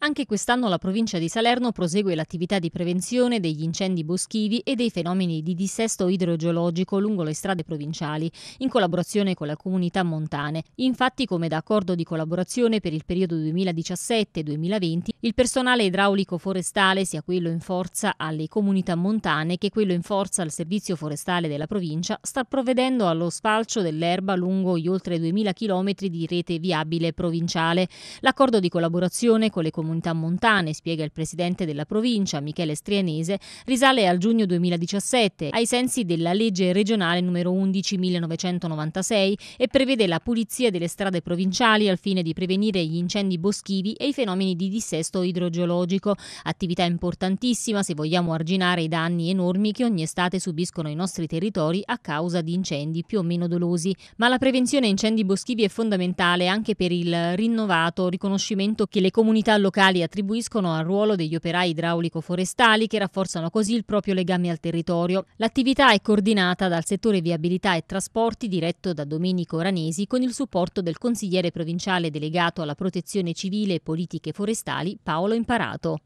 Anche quest'anno la provincia di Salerno prosegue l'attività di prevenzione degli incendi boschivi e dei fenomeni di dissesto idrogeologico lungo le strade provinciali, in collaborazione con le comunità montane. Infatti, come da accordo di collaborazione per il periodo 2017-2020, il personale idraulico forestale, sia quello in forza alle comunità montane che quello in forza al servizio forestale della provincia, sta provvedendo allo spalcio dell'erba lungo gli oltre 2000 km di rete viabile provinciale. L'accordo di collaborazione con le comunità comunità montane, spiega il presidente della provincia, Michele Strianese, risale al giugno 2017, ai sensi della legge regionale numero 11 1996 e prevede la pulizia delle strade provinciali al fine di prevenire gli incendi boschivi e i fenomeni di dissesto idrogeologico, attività importantissima se vogliamo arginare i danni enormi che ogni estate subiscono i nostri territori a causa di incendi più o meno dolosi. Ma la prevenzione incendi boschivi è fondamentale anche per il rinnovato riconoscimento che le comunità locali locali attribuiscono al ruolo degli operai idraulico-forestali che rafforzano così il proprio legame al territorio. L'attività è coordinata dal settore viabilità e trasporti diretto da Domenico Ranesi con il supporto del consigliere provinciale delegato alla protezione civile e politiche forestali Paolo Imparato.